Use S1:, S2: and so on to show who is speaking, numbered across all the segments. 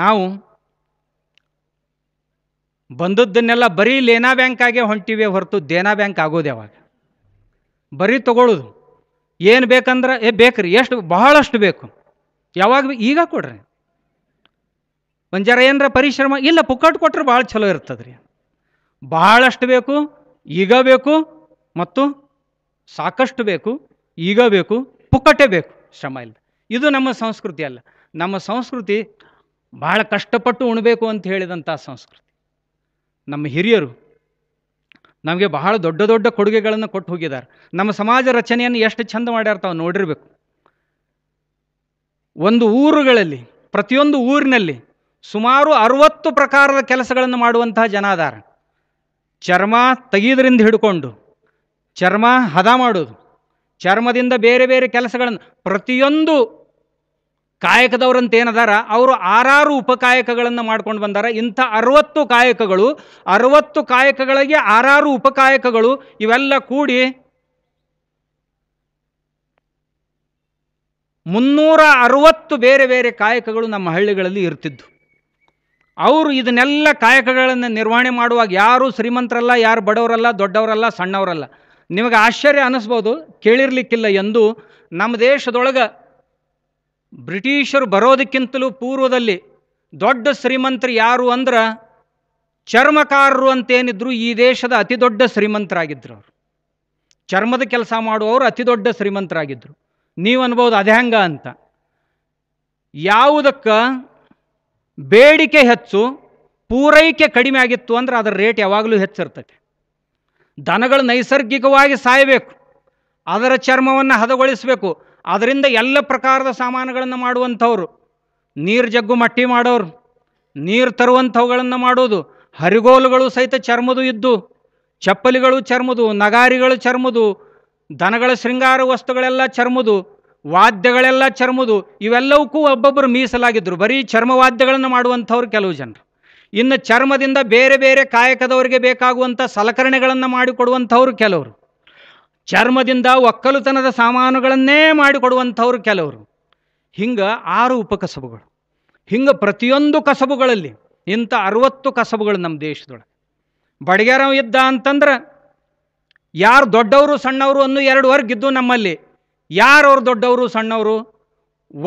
S1: ನಾವು ಬಂದದ್ದನ್ನೆಲ್ಲ ಬರೀ ಲೇನಾ ಬ್ಯಾಂಕಾಗೆ ಹೊಂಟಿವೆ ಹೊರತು ದೇನಾ ಬ್ಯಾಂಕ್ ಆಗೋದು ಯಾವಾಗ ಬರೀ ತಗೊಳ್ಳೋದು ಏನು ಬೇಕಂದ್ರೆ ಏ ಬೇಕು ಎಷ್ಟು ಬಹಳಷ್ಟು ಬೇಕು ಯಾವಾಗ ಈಗ ಕೊಡ್ರಿ ಒಂದು ಜರ ಏನರ ಪರಿಶ್ರಮ ಇಲ್ಲ ಪುಕ್ಕಟ್ ಕೊಟ್ಟರೆ ಭಾಳ ಚಲೋ ಇರ್ತದ್ರಿ ಬಹಳಷ್ಟು ಬೇಕು ಈಗ ಬೇಕು ಮತ್ತು ಸಾಕಷ್ಟು ಬೇಕು ಈಗ ಬೇಕು ಪುಕ್ಕಟ್ಟೇ ಬೇಕು ಶ್ರಮ ಇಲ್ಲ ಇದು ನಮ್ಮ ಸಂಸ್ಕೃತಿ ಅಲ್ಲ ನಮ್ಮ ಸಂಸ್ಕೃತಿ ಭಾಳ ಕಷ್ಟಪಟ್ಟು ಉಣಬೇಕು ಅಂತ ಹೇಳಿದಂಥ ಸಂಸ್ಕೃತಿ ನಮ್ಮ ಹಿರಿಯರು ನಮಗೆ ಬಹಳ ದೊಡ್ಡ ದೊಡ್ಡ ಕೊಡುಗೆಗಳನ್ನು ಕೊಟ್ಟು ಹೋಗಿದ್ದಾರೆ ನಮ್ಮ ಸಮಾಜ ರಚನೆಯನ್ನು ಎಷ್ಟು ಚಂದ ಮಾಡ್ಯಾರ್ತಾವೆ ನೋಡಿರಬೇಕು ಒಂದು ಊರುಗಳಲ್ಲಿ ಪ್ರತಿಯೊಂದು ಊರಿನಲ್ಲಿ ಸುಮಾರು ಅರುವತ್ತು ಪ್ರಕಾರದ ಕೆಲಸಗಳನ್ನು ಮಾಡುವಂತಹ ಜನ ಅದಾರ ಚರ್ಮ ತೆಗೆಯೋದ್ರಿಂದ ಹಿಡ್ಕೊಂಡು ಚರ್ಮ ಹದ ಮಾಡೋದು ಚರ್ಮದಿಂದ ಬೇರೆ ಬೇರೆ ಕೆಲಸಗಳನ್ನು ಪ್ರತಿಯೊಂದು ಕಾಯಕದವರಂತ ಏನದಾರ ಅವರು ಆರಾರು ಉಪಕಾಯಕಗಳನ್ನು ಮಾಡ್ಕೊಂಡು ಬಂದಾರ ಇಂಥ ಅರವತ್ತು ಕಾಯಕಗಳು ಅರವತ್ತು ಕಾಯಕಗಳಿಗೆ ಆರಾರು ಉಪಕಾಯಕಗಳು ಇವೆಲ್ಲ ಕೂಡಿ ಮುನ್ನೂರ ಅರವತ್ತು ಬೇರೆ ಬೇರೆ ಕಾಯಕಗಳು ನಮ್ಮ ಹಳ್ಳಿಗಳಲ್ಲಿ ಇರ್ತಿದ್ದು ಅವರು ಇದನ್ನೆಲ್ಲ ಕಾಯಕಗಳನ್ನು ನಿರ್ವಹಣೆ ಮಾಡುವಾಗ ಯಾರು ಶ್ರೀಮಂತರಲ್ಲ ಯಾರು ಬಡವರಲ್ಲ ದೊಡ್ಡವರಲ್ಲ ಸಣ್ಣವರಲ್ಲ ನಿಮಗೆ ಆಶ್ಚರ್ಯ ಅನ್ನಿಸ್ಬೋದು ಕೇಳಿರ್ಲಿಕ್ಕಿಲ್ಲ ಎಂದು ನಮ್ಮ ದೇಶದೊಳಗೆ ಬ್ರಿಟಿಷರು ಬರೋದಕ್ಕಿಂತಲೂ ಪೂರ್ವದಲ್ಲಿ ದೊಡ್ಡ ಶ್ರೀಮಂತರು ಯಾರು ಅಂದ್ರೆ ಚರ್ಮಕಾರರು ಅಂತೇನಿದ್ರು ಈ ದೇಶದ ಅತಿ ದೊಡ್ಡ ಶ್ರೀಮಂತರಾಗಿದ್ದರು ಅವರು ಚರ್ಮದ ಕೆಲಸ ಮಾಡುವವರು ಅತಿ ದೊಡ್ಡ ಶ್ರೀಮಂತರಾಗಿದ್ದರು ನೀವು ಅನ್ಬೋದು ಅದು ಅಂತ ಯಾವುದಕ್ಕೆ ಬೇಡಿಕೆ ಹೆಚ್ಚು ಪೂರೈಕೆ ಕಡಿಮೆ ಆಗಿತ್ತು ಅಂದ್ರೆ ಅದರ ರೇಟ್ ಯಾವಾಗಲೂ ಹೆಚ್ಚಿರ್ತೈತೆ ದನಗಳು ನೈಸರ್ಗಿಕವಾಗಿ ಸಾಯಬೇಕು ಅದರ ಚರ್ಮವನ್ನು ಹದಗೊಳಿಸಬೇಕು ಅದರಿಂದ ಎಲ್ಲ ಪ್ರಕಾರದ ಸಾಮಾನುಗಳನ್ನು ಮಾಡುವಂಥವ್ರು ನೀರು ಜಗ್ಗು ಮಟ್ಟಿ ಮಾಡೋರು ನೀರು ತರುವಂಥವುಗಳನ್ನು ಮಾಡೋದು ಹರಿಗೋಲುಗಳು ಸಹಿತ ಚರ್ಮದು ಇದ್ದು ಚಪ್ಪಲಿಗಳು ಚರ್ಮದು ನಗಾರಿಗಳು ಚರ್ಮದು ದನಗಳ ಶೃಂಗಾರ ವಸ್ತುಗಳೆಲ್ಲ ಚರ್ಮದು ವಾದ್ಯಗಳೆಲ್ಲ ಚರ್ಮದು ಇವೆಲ್ಲವಕ್ಕೂ ಒಬ್ಬೊಬ್ಬರು ಮೀಸಲಾಗಿದ್ದರು ಬರೀ ಚರ್ಮವಾದ್ಯಗಳನ್ನು ಮಾಡುವಂಥವ್ರು ಕೆಲವು ಜನರು ಇನ್ನು ಚರ್ಮದಿಂದ ಬೇರೆ ಬೇರೆ ಕಾಯಕದವರಿಗೆ ಬೇಕಾಗುವಂಥ ಸಲಕರಣೆಗಳನ್ನು ಮಾಡಿಕೊಡುವಂಥವ್ರು ಕೆಲವರು ಚರ್ಮದಿಂದ ಒಕ್ಕಲುತನದ ಸಾಮಾನುಗಳನ್ನೇ ಮಾಡಿಕೊಡುವಂಥವ್ರು ಕೆಲವರು ಹಿಂಗೆ ಆರು ಉಪಕಸಬುಗಳು ಹಿಂಗೆ ಪ್ರತಿಯೊಂದು ಕಸಬುಗಳಲ್ಲಿ ಇಂಥ ಅರವತ್ತು ಕಸಬುಗಳು ನಮ್ಮ ದೇಶದೊಳಗೆ ಬಡಗೇರ ಇದ್ದ ಅಂತಂದ್ರೆ ಯಾರು ದೊಡ್ಡವರು ಸಣ್ಣವರು ಅನ್ನೋ ಎರಡು ವರ್ಗಿದ್ದು ಇದ್ದು ನಮ್ಮಲ್ಲಿ ಯಾರು ದೊಡ್ಡವರು ಸಣ್ಣವರು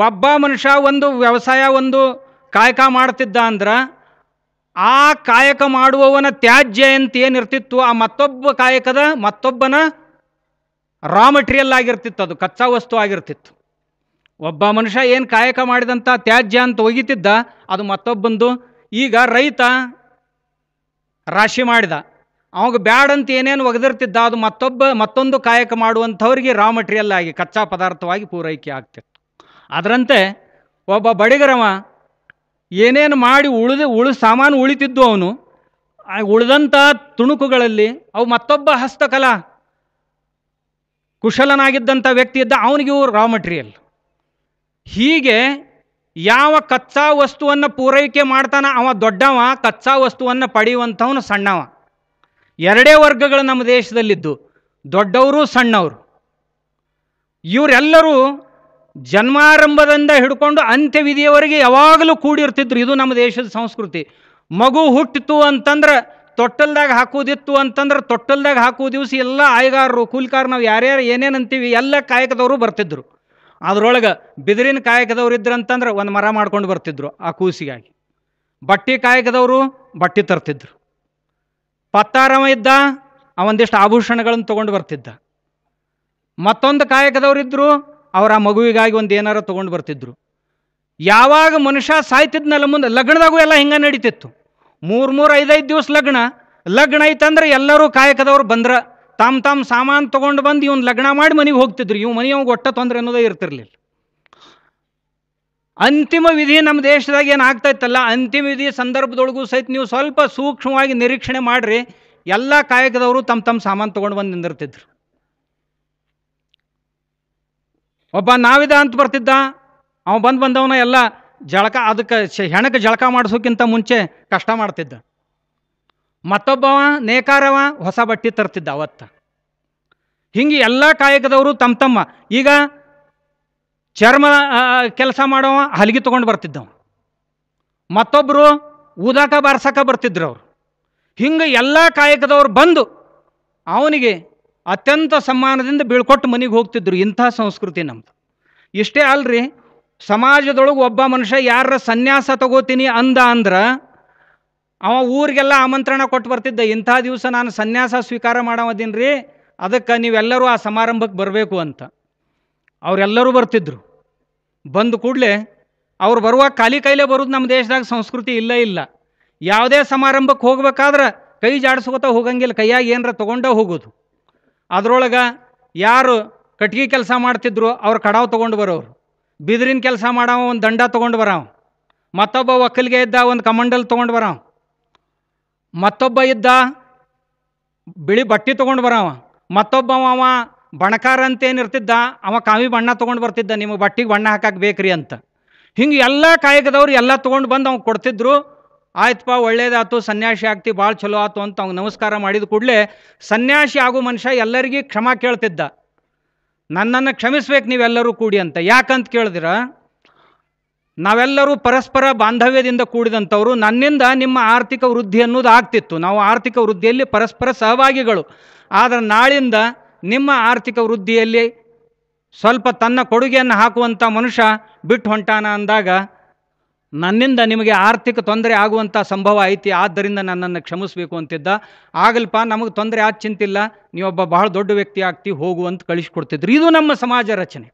S1: ಒಬ್ಬ ಮನುಷ್ಯ ಒಂದು ವ್ಯವಸಾಯ ಒಂದು ಕಾಯಕ ಮಾಡ್ತಿದ್ದ ಅಂದ್ರೆ ಆ ಕಾಯಕ ಮಾಡುವವನ ತ್ಯಾಜ್ಯ ಅಂತ ಏನಿರ್ತಿತ್ತು ಆ ಮತ್ತೊಬ್ಬ ಕಾಯಕದ ಮತ್ತೊಬ್ಬನ ರಾ ಮೆಟೀರಿಯಲ್ ಆಗಿರ್ತಿತ್ತು ಅದು ಕಚ್ಚಾ ವಸ್ತು ಆಗಿರ್ತಿತ್ತು ಒಬ್ಬ ಮನುಷ್ಯ ಏನು ಕಾಯಕ ಮಾಡಿದಂಥ ತ್ಯಾಜ್ಯ ಅಂತ ಒಗಿತಿದ್ದ ಅದು ಮತ್ತೊಬ್ಬಂದು ಈಗ ರೈತ ರಾಶಿ ಮಾಡಿದ ಅವಾಗ ಬ್ಯಾಡಂತ ಏನೇನು ಒಗೆದಿರ್ತಿದ್ದ ಅದು ಮತ್ತೊಬ್ಬ ಮತ್ತೊಂದು ಕಾಯಕ ಮಾಡುವಂಥವ್ರಿಗೆ ರಾ ಮೆಟೀರಿಯಲ್ ಆಗಿ ಕಚ್ಚಾ ಪದಾರ್ಥವಾಗಿ ಪೂರೈಕೆ ಆಗ್ತಿತ್ತು ಅದರಂತೆ ಒಬ್ಬ ಬಡಿಗರವ ಏನೇನು ಮಾಡಿ ಉಳಿದ ಉಳು ಸಾಮಾನು ಉಳಿತಿದ್ದು ಅವನು ಉಳಿದಂಥ ತುಣುಕುಗಳಲ್ಲಿ ಅವು ಮತ್ತೊಬ್ಬ ಹಸ್ತಕಲಾ ಕುಶಲನಾಗಿದ್ದಂಥ ವ್ಯಕ್ತಿ ಇದ್ದ ಅವನಿಗೆ ಇವು ರಾ ಮಟೀರಿಯಲ್ ಹೀಗೆ ಯಾವ ಕಚ್ಚಾ ವಸ್ತುವನ್ನು ಪೂರೈಕೆ ಮಾಡ್ತಾನ ಅವ ದೊಡ್ಡವ ಕಚ್ಚಾ ವಸ್ತುವನ್ನು ಪಡೆಯುವಂಥವನು ಸಣ್ಣವ ಎರಡೇ ವರ್ಗಗಳು ನಮ್ಮ ದೇಶದಲ್ಲಿದ್ದು ದೊಡ್ಡವರು ಸಣ್ಣವರು ಇವರೆಲ್ಲರೂ ಜನ್ಮಾರಂಭದಿಂದ ಹಿಡ್ಕೊಂಡು ಅಂತ್ಯವಿಧಿಯವರೆಗೆ ಯಾವಾಗಲೂ ಕೂಡಿರ್ತಿದ್ರು ಇದು ನಮ್ಮ ದೇಶದ ಸಂಸ್ಕೃತಿ ಮಗು ಹುಟ್ಟಿತು ಅಂತಂದ್ರೆ ತೊಟ್ಟಲ್ದಾಗ ಹಾಕೋದಿತ್ತು ಅಂತಂದ್ರೆ ತೊಟ್ಟಲ್ದಾಗ ಹಾಕೋ ದಿವಸ ಎಲ್ಲ ಆಯ್ಗಾರರು ಕೂಲ್ಕಾರ ನಾವು ಯಾರ್ಯಾರು ಏನೇನು ಅಂತೀವಿ ಎಲ್ಲ ಕಾಯಕದವರು ಬರ್ತಿದ್ರು ಅದರೊಳಗೆ ಬಿದಿರಿನ ಕಾಯಕದವ್ರು ಅಂತಂದ್ರೆ ಒಂದು ಮರ ಮಾಡ್ಕೊಂಡು ಬರ್ತಿದ್ರು ಆ ಕೂಸಿಗಾಗಿ ಬಟ್ಟೆ ಕಾಯಕದವರು ಬಟ್ಟೆ ತರ್ತಿದ್ರು ಪತ್ತಾರವ ಇದ್ದ ಒಂದಿಷ್ಟು ಆಭೂಷಣಗಳನ್ನು ತೊಗೊಂಡು ಬರ್ತಿದ್ದ ಮತ್ತೊಂದು ಕಾಯಕದವರಿದ್ದರು ಅವರ ಆ ಮಗುವಿಗಾಗಿ ಒಂದು ಏನಾರ ತೊಗೊಂಡು ಬರ್ತಿದ್ರು ಯಾವಾಗ ಮನುಷ್ಯ ಸಾಯ್ತಿದ್ನಲ್ಲ ಮುಂದೆ ಲಗ್ನದಾಗೂ ಎಲ್ಲ ಹಿಂಗೆ ನಡೀತಿತ್ತು ಮೂರು ಮೂರು ಐದೈದು ದಿವಸ ಲಗ್ನ ಲಗ್ನ ಐತಂದ್ರೆ ಎಲ್ಲರೂ ಕಾಯಕದವ್ರು ಬಂದ್ರೆ ತಮ್ಮ ತಮ್ಮ ಸಾಮಾನು ತೊಗೊಂಡು ಬಂದು ಇವ್ನ ಲಗ್ನ ಮಾಡಿ ಮನೆಗೆ ಹೋಗ್ತಿದ್ರು ಇವ್ ಮನೆಯವ್ ಒಟ್ಟ ತೊಂದರೆ ಅನ್ನೋದೇ ಇರ್ತಿರ್ಲಿಲ್ಲ ಅಂತಿಮ ವಿಧಿ ನಮ್ಮ ದೇಶದಾಗ ಏನು ಇತ್ತಲ್ಲ ಅಂತಿಮ ವಿಧಿ ಸಂದರ್ಭದೊಳಗೂ ಸಹಿತ ನೀವು ಸ್ವಲ್ಪ ಸೂಕ್ಷ್ಮವಾಗಿ ನಿರೀಕ್ಷಣೆ ಮಾಡಿರಿ ಎಲ್ಲ ಕಾಯಕದವರು ತಮ್ಮ ತಮ್ಮ ಸಾಮಾನು ತೊಗೊಂಡು ಬಂದು ನಿಂದಿರ್ತಿದ್ರು ಒಬ್ಬ ನಾವಿದ ಅಂತ ಬರ್ತಿದ್ದ ಅವ ಬಂದು ಬಂದವನ ಎಲ್ಲ ಜಳಕ ಅದಕ್ಕೆ ಹೆಣಕ್ಕೆ ಜಳಕ ಮಾಡಿಸೋಕ್ಕಿಂತ ಮುಂಚೆ ಕಷ್ಟ ಮಾಡ್ತಿದ್ದ ಮತ್ತೊಬ್ಬವ ನೇಕಾರವ ಹೊಸ ಬಟ್ಟೆ ತರ್ತಿದ್ದ ಅವತ್ತ ಹಿಂಗೆ ಎಲ್ಲ ಕಾಯಕದವರು ತಮ್ಮ ತಮ್ಮ ಈಗ ಚರ್ಮ ಕೆಲಸ ಮಾಡೋವ ಹಲಗಿ ತೊಗೊಂಡು ಬರ್ತಿದ್ದವ ಮತ್ತೊಬ್ಬರು ಊದಾಕ ಬಾರ್ಸಕ ಬರ್ತಿದ್ರು ಅವರು ಹಿಂಗೆ ಎಲ್ಲ ಕಾಯಕದವರು ಬಂದು ಅವನಿಗೆ ಅತ್ಯಂತ ಸಮ್ಮಾನದಿಂದ ಬೀಳ್ಕೊಟ್ಟು ಮನೆಗೆ ಹೋಗ್ತಿದ್ರು ಇಂಥ ಸಂಸ್ಕೃತಿ ನಮ್ಮದು ಇಷ್ಟೇ ಅಲ್ರಿ ಸಮಾಜದೊಳಗೆ ಒಬ್ಬ ಮನುಷ್ಯ ಯಾರ ಸನ್ಯಾಸ ತಗೋತೀನಿ ಅಂದ ಅಂದ್ರೆ ಅವ ಊರಿಗೆಲ್ಲ ಆಮಂತ್ರಣ ಕೊಟ್ಟು ಬರ್ತಿದ್ದ ಇಂಥ ದಿವಸ ನಾನು ಸನ್ಯಾಸ ಸ್ವೀಕಾರ ಮಾಡೋದೀನಿ ಅದಕ್ಕೆ ನೀವೆಲ್ಲರೂ ಆ ಸಮಾರಂಭಕ್ಕೆ ಬರಬೇಕು ಅಂತ ಅವರೆಲ್ಲರೂ ಬರ್ತಿದ್ರು ಬಂದ ಕೂಡಲೇ ಅವ್ರು ಬರುವಾಗ ಖಾಲಿ ಕೈಲೇ ಬರೋದು ನಮ್ಮ ದೇಶದಾಗ ಸಂಸ್ಕೃತಿ ಇಲ್ಲೇ ಇಲ್ಲ ಯಾವುದೇ ಸಮಾರಂಭಕ್ಕೆ ಹೋಗ್ಬೇಕಾದ್ರೆ ಕೈ ಜಾಡಿಸ್ಕೋತಾ ಹೋಗಂಗಿಲ್ಲ ಕೈಯಾಗ ಏನರ ತೊಗೊಂಡ ಹೋಗೋದು ಅದರೊಳಗೆ ಯಾರು ಕಟ್ಗೆ ಕೆಲಸ ಮಾಡ್ತಿದ್ರು ಅವ್ರು ಕಡಾವ್ ತೊಗೊಂಡು ಬರೋರು ಬಿದಿರಿನ ಕೆಲಸ ಮಾಡವ ಒಂದು ದಂಡ ತೊಗೊಂಡು ಬರಾವ ಮತ್ತೊಬ್ಬ ಒಕ್ಕಲಿಗೆ ಇದ್ದ ಒಂದು ಕಮಂಡಲ್ ತೊಗೊಂಡು ಬರವ ಮತ್ತೊಬ್ಬ ಇದ್ದ ಬಿಳಿ ಬಟ್ಟೆ ತೊಗೊಂಡು ಬರವ ಮತ್ತೊಬ್ಬ ಅವ ಬಣಕಾರ ಅಂತ ಇರ್ತಿದ್ದ ಅವ ಕಾವಿ ಬಣ್ಣ ತೊಗೊಂಡು ಬರ್ತಿದ್ದ ನಿಮಗೆ ಬಟ್ಟಿಗೆ ಬಣ್ಣ ಹಾಕಕ್ಕೆ ಬೇಕ್ರಿ ಅಂತ ಹಿಂಗೆ ಎಲ್ಲ ಕಾಯಕದವ್ರು ಎಲ್ಲ ತೊಗೊಂಡು ಬಂದು ಅವ್ನು ಕೊಡ್ತಿದ್ರು ಆಯ್ತಪ್ಪ ಒಳ್ಳೇದಾಯ್ತು ಸನ್ಯಾಸಿ ಆಗ್ತಿ ಭಾಳ ಚಲೋ ಆಯ್ತು ಅಂತ ಅವ್ನು ನಮಸ್ಕಾರ ಮಾಡಿದ ಕೂಡಲೇ ಸನ್ಯಾಸಿ ಆಗೋ ಮನುಷ್ಯ ಎಲ್ಲರಿಗೂ ಕ್ಷಮಾ ಕೇಳ್ತಿದ್ದ ನನ್ನನ್ನು ಕ್ಷಮಿಸ್ಬೇಕು ನೀವೆಲ್ಲರೂ ಕೂಡಿ ಅಂತ ಯಾಕಂತ ಕೇಳಿದ್ರ ನಾವೆಲ್ಲರೂ ಪರಸ್ಪರ ಬಾಂಧವ್ಯದಿಂದ ಕೂಡಿದಂಥವರು ನನ್ನಿಂದ ನಿಮ್ಮ ಆರ್ಥಿಕ ವೃದ್ಧಿ ಅನ್ನೋದು ಆಗ್ತಿತ್ತು ನಾವು ಆರ್ಥಿಕ ವೃದ್ಧಿಯಲ್ಲಿ ಪರಸ್ಪರ ಸಹಭಾಗಿಗಳು ಆದರೆ ನಾಳಿಂದ ನಿಮ್ಮ ಆರ್ಥಿಕ ವೃದ್ಧಿಯಲ್ಲಿ ಸ್ವಲ್ಪ ತನ್ನ ಕೊಡುಗೆಯನ್ನು ಹಾಕುವಂಥ ಮನುಷ್ಯ ಬಿಟ್ಟು ಹೊಂಟಾನ ಅಂದಾಗ ನನ್ನಿಂದ ನಿಮಗೆ ಆರ್ಥಿಕ ತೊಂದರೆ ಆಗುವಂಥ ಸಂಭವ ಐತಿ ಆದ್ದರಿಂದ ನನ್ನನ್ನು ಕ್ಷಮಿಸಬೇಕು ಅಂತಿದ್ದ ಆಗಲ್ಪ ನಮಗೆ ತೊಂದರೆ ಆದ ಚಿಂತಿಲ್ಲ ನೀವೊಬ್ಬ ಬಹಳ ದೊಡ್ಡ ವ್ಯಕ್ತಿ ಆಗ್ತಿ ಹೋಗುವಂತ ಅಂತ ಕಳಿಸ್ಕೊಡ್ತಿದ್ರು ಇದು ನಮ್ಮ ಸಮಾಜ ರಚನೆ